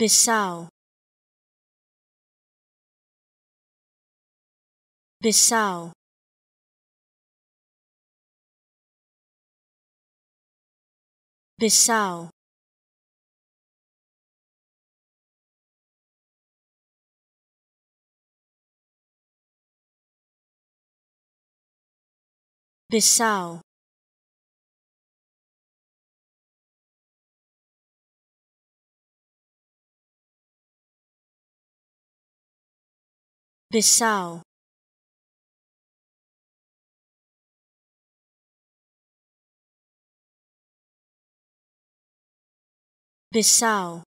Bissau Bissau Bissau Bissau Bissau Bissau